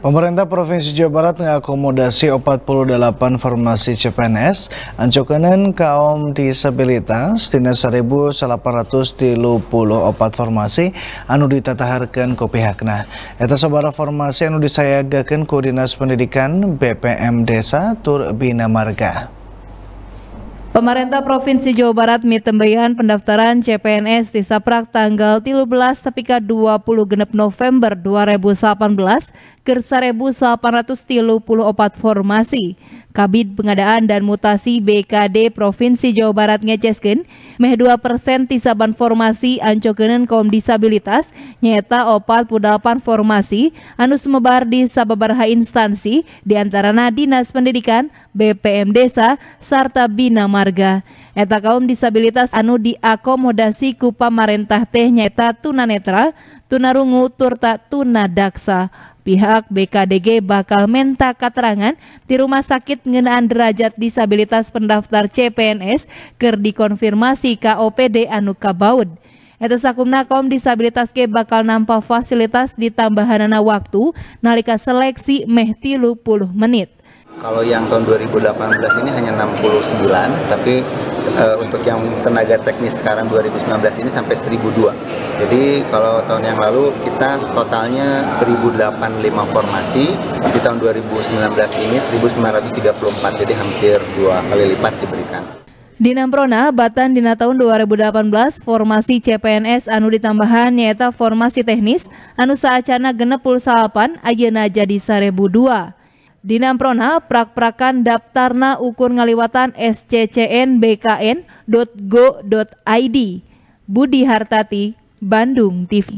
Pemerintah Provinsi Jawa Barat mengakomodasi 48 formasi CPNS, ancokenan kaum disabilitas, puluh empat formasi anu ditataharkan pihak nah. Eta sebarang formasi anu disayagakan koordinasi Pendidikan BPM Desa Turbina Marga. Pemerintah Provinsi Jawa Barat mitembeyan pendaftaran CPNS di Saprak tanggal 13 sampai 20 genep November 2018 ke 1834 formasi. Kabid Pengadaan dan Mutasi BKD Provinsi Jawa Barat ngeceskin, meh 2 persen tisaban formasi ancokeun kaum disabilitas nyeta nyata pan formasi anu semebar di sababarha instansi di diantarana Dinas Pendidikan, BPM Desa, serta Bina Marga. Eta kaum disabilitas anu diakomodasi kupa marentah teh nyeta tunanetra, tunarungu, turta tunadaksa. Pihak BKDG bakal minta keterangan di Rumah Sakit ngenaan Derajat Disabilitas Pendaftar CPNS ker dikonfirmasi KOPD Anu Kabaud. Eta sakumna kaum disabilitas ke bakal nampak fasilitas di tambahanana waktu nalika seleksi meh tilu puluh menit. Kalau yang tahun 2018 ini hanya 69, tapi uh, untuk yang tenaga teknis sekarang 2019 ini sampai 1002. Jadi kalau tahun yang lalu kita totalnya 1085 formasi, di tahun 2019 ini 1934, jadi hampir dua kali lipat diberikan. Di Namprona, Batan Dina tahun 2018, formasi CPNS anu ditambahan nyata formasi teknis anu saacana genep pulsa 8 ajena jadi 1002. Dinamprona prak-prakan daftarna ukur ngaliwatan sccnbkn.go.id. Budi Hartati, Bandung TV.